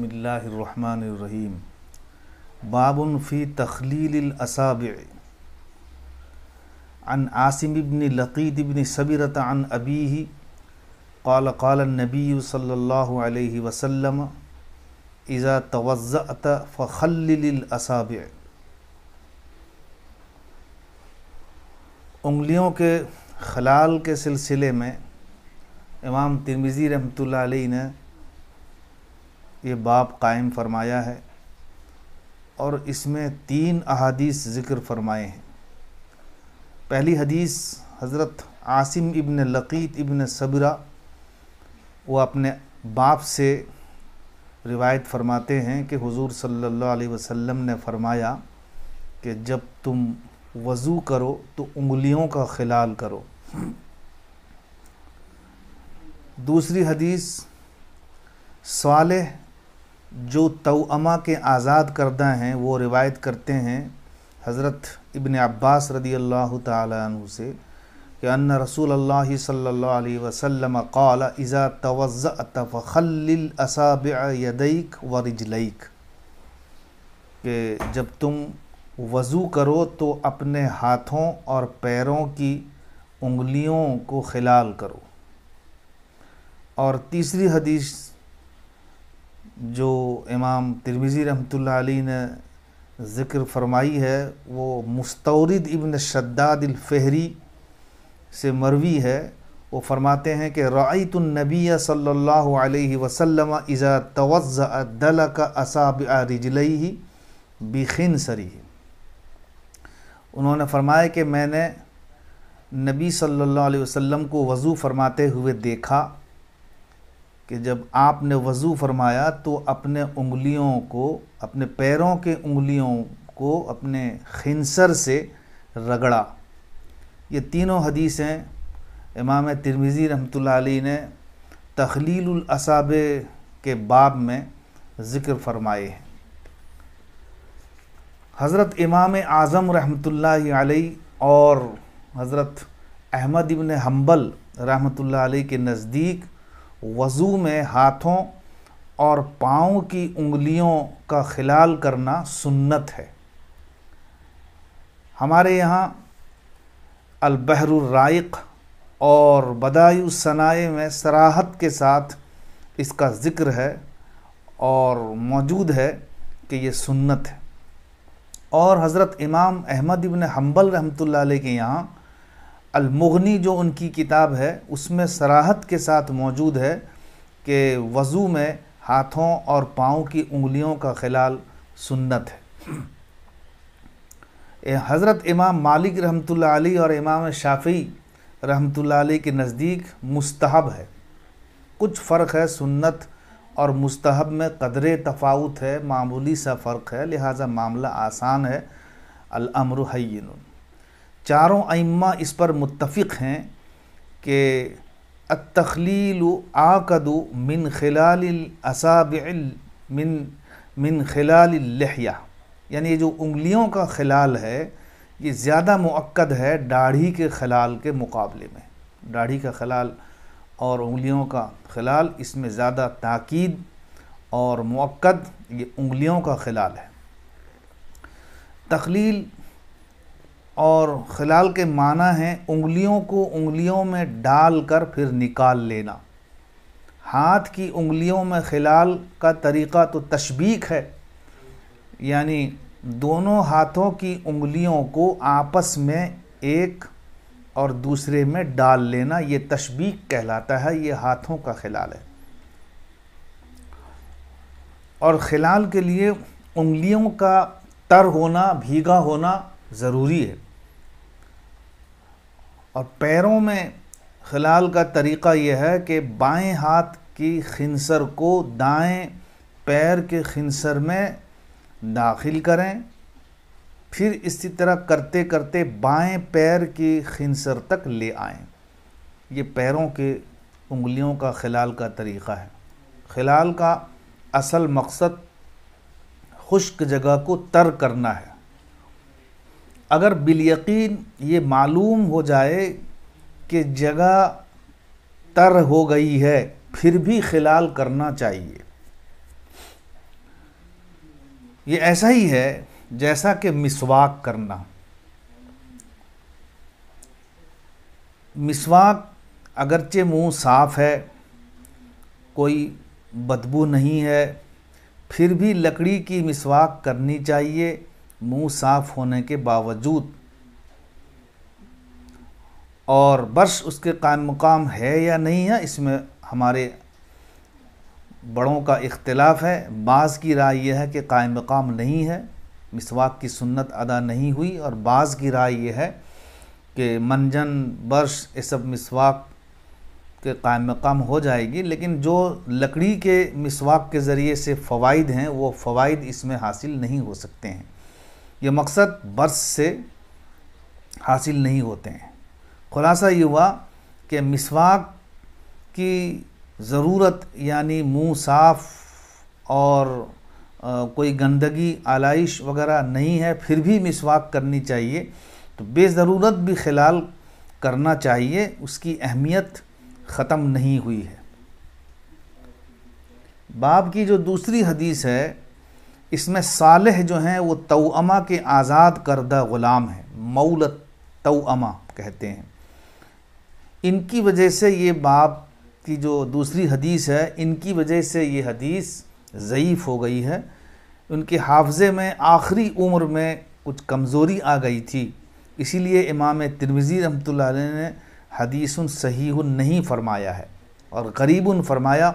बसमीम बाबन फ़ी तखलीलसाब अन आसिम इबन लकीद इबन सबरत अन अबी قال قال النبي صلى الله عليه وسلم إذا توزأت فخلل الأصابع उंगलियों के खलाल के सिलसिले में इमाम तिरमिज़ी रहमत ने ये बाप कायम फरमाया है और इसमें तीन अहादीस ज़िक्र फरमाए हैं पहली हदीस हज़रत आसिम इब्न लकीत इब्न सबरा वो अपने बाप से रिवायत फरमाते हैं कि हुजूर सल्लल्लाहु अलैहि वसल्लम ने फरमाया कि जब तुम वज़ू करो तो उंगलियों का खिलाल करो दूसरी हदीस साल जो तोअमा के आज़ाद करदा हैं वो रिवायत करते हैं हज़रत इबन अब्बास रदी अल्लाह तु से कि अन रसूल अल्लाह सल्ला वसम क़ाल इज़ा तवज़ फ़खल यदैक व रिजलैक कि जब तुम वज़ू करो तो अपने हाथों और पैरों की उंगलियों को खिलाल करो और तीसरी हदीस जो इमाम तिरमिज़ी रहमतुल्लाह ने ज़िक्र फरमाई है वो मुस्तरद इबन शद्दाद फ़हरी से मरवी है वो फरमाते हैं कि रायतुलनबी सल्ला वसलम इज़ा तवज़ दल का असाब रिजलई बिखिन सरी उन्होंने फरमाया कि मैंने नबी सल्लल्लाहु अलैहि वसल्लम को वज़ू फरमाते हुए देखा कि जब आपने वज़ू फरमाया तो अपने उंगलियों को अपने पैरों के उंगलियों को अपने खिनसर से रगड़ा ये तीनों हदीसें इमाम तिरमिज़ी रहमतुल्लाह ने तखलीलसाब के बाब में ज़िक्र फरमाए हैं हज़रत इमाम आज़म रहमतुल्लाह और हज़रत अहमद इबन हम्बल रहमतुल्लाह के नज़दीक वज़ू में हाथों और पाँव की उंगलियों का खिलाल करना सुन्नत है हमारे यहाँ अलबहराइक और बदायु सनाए में सराहत के साथ इसका ज़िक्र है और मौजूद है कि ये सुन्नत है और हज़रत इमाम अहमद इबन हम्बल रहमत के यहाँ अलमुगनी जो उनकी किताब है उसमें सराहत के साथ मौजूद है कि वज़ू में हाथों और पाँव की उंगलियों का खिलाल सुन्नत है हज़रत इमाम मालिक रहमतुल्लाह अली और इमाम शाफ़ी रहमतुल्लाह अली के नज़दीक मुस्तहब है कुछ फ़र्क है सुन्नत और मुस्तहब में कदर तफावत है मामूली सा फ़र्क है लिहाजा मामला आसान है अलअमर हयन चारों अम्मा इस पर मुतफ़ हैं कि अतखलील आकदु मिन खिलाल असाबिल मिन मिन खिलाल लहिया यानी ये जो उंगलियों का खिलाल है ये ज़्यादा मुक्द है दाढ़ी के खिलाल के मुकाबले में दाढ़ी का खिलाल और उंगलियों का खिलाल इसमें ज़्यादा ताक़ीद और मक्द ये उंगलियों का खिलाल है तखलील और खिलाल के माना है उंगलियों को उंगलियों में डाल कर फिर निकाल लेना हाथ की उंगलियों में खिलाल का तरीक़ा तो तशबीक है यानी दोनों हाथों की उंगलियों को आपस में एक और दूसरे में डाल लेना ये तशबीक कहलाता है ये हाथों का खिलाल है और खिलाल के लिए उंगलियों का तर होना भीगा होना ज़रूरी है और पैरों में खिलाल का तरीक़ा यह है कि बाएं हाथ की खिनसर को दाएं पैर के खिनसर में दाखिल करें फिर इसी तरह करते करते बाएं पैर की खिनसर तक ले आएं ये पैरों के उंगलियों का खिलाल का तरीक़ा है खिलाल का असल मकसद खुश्क जगह को तर करना है अगर बिलयकीन ये मालूम हो जाए कि जगह तर हो गई है फिर भी खिलाल करना चाहिए ये ऐसा ही है जैसा कि मिसवाक करना मिसवाक अगरचे मुंह साफ है कोई बदबू नहीं है फिर भी लकड़ी की मिसवाक करनी चाहिए मुंह साफ होने के बावजूद और बर्श उसके कायम मुकाम है या नहीं है इसमें हमारे बड़ों का इख्तलाफ है बाज़ की राय यह है कि कायम मकाम नहीं है मिसवाक की सुन्नत अदा नहीं हुई और बाज़ की राय यह है कि मंजन बर्श ये सब मिसवाक के कायम मकाम हो जाएगी लेकिन जो लकड़ी के मिसवाक के ज़रिए से फ़वाद हैं वो फ़वाद इसमें हासिल नहीं हो सकते हैं ये मकसद बर्स से हासिल नहीं होते हैं खुलासा ये हुआ कि मिसवाक की ज़रूरत यानी मुंह साफ़ और आ, कोई गंदगी आलाइश वगैरह नहीं है फिर भी मिसवाक करनी चाहिए तो बेज़रूरत भी खिलाल करना चाहिए उसकी अहमियत ख़त्म नहीं हुई है बाब की जो दूसरी हदीस है इसमें सालह जो हैं वो तोमा के आज़ाद करदा ग़ुलाम हैं मौलत तोमा कहते हैं इनकी वजह से ये बाप की जो दूसरी हदीस है इनकी वजह से ये हदीस ज़यीफ़ हो गई है उनके हाफज़े में आखिरी उम्र में कुछ कमज़ोरी आ गई थी इसीलिए इमाम तिरमिज़ी रमत ने हदीस सही नहीं फ़रमाया है और गरीब फरमाया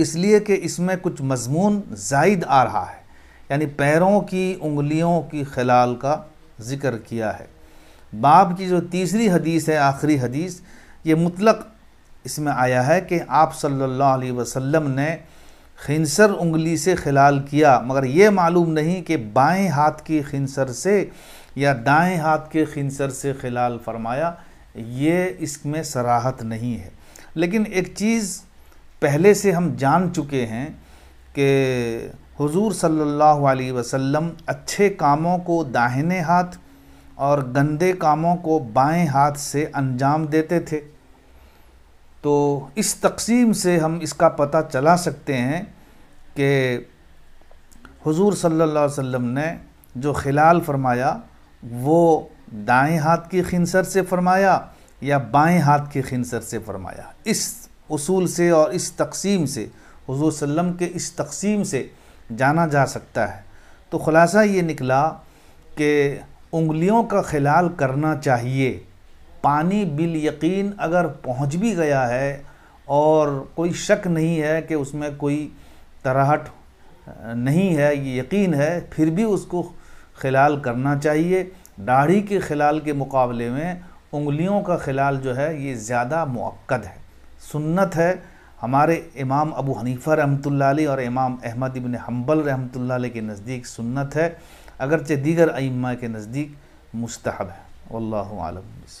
इसलिए कि इसमें कुछ मजमून जायद आ रहा है यानी पैरों की उंगलियों की खिलाल का ज़िक्र किया है बाब की जो तीसरी हदीस है आखिरी हदीस ये मुतलक इसमें आया है कि आप सल्लल्लाहु अलैहि वसल्लम ने खिनसर उंगली से खिलाल किया मगर ये मालूम नहीं कि बाएं हाथ की खिनसर से या दाएं हाथ के खिनसर से खिलाल फरमाया ये इसमें सराहत नहीं है लेकिन एक चीज़ पहले से हम जान चुके हैं कि हुजूर सल्लल्लाहु अलैहि वसल्लम अच्छे कामों को दाहिने हाथ और गंदे कामों को बाएं हाथ से अंजाम देते थे तो इस तकसीम से हम इसका पता चला सकते हैं कि हुजूर सल्लल्लाहु अलैहि वसल्लम ने जो खिलाल फरमाया वो दाएं हाथ की खिनसर से फरमाया या बाएं हाथ की खिनसर से फरमाया इस असूल से और इस तकसीम से हजूर सल्लम के इस तकसीम से जाना जा सकता है तो ख़ुलासा ये निकला कि उंगलियों का खिलाल करना चाहिए पानी बिल यकीन अगर पहुंच भी गया है और कोई शक नहीं है कि उसमें कोई तराहट नहीं है ये यकीन है फिर भी उसको खिलाल करना चाहिए दाढ़ी के खिलाल के मुकाबले में उंगलियों का खिलाल जो है ये ज़्यादा मक्द है सुन्नत है हमारे इमाम अबू हनीफ़ा रहमतुल्लाह और इमाम अहमद इबन हम्बल रहमतुल्लाह के नज़दीक सुन्नत है अगरचे दीगर अम्मा के नज़दीक मुस्तहब है वल्लाह आलम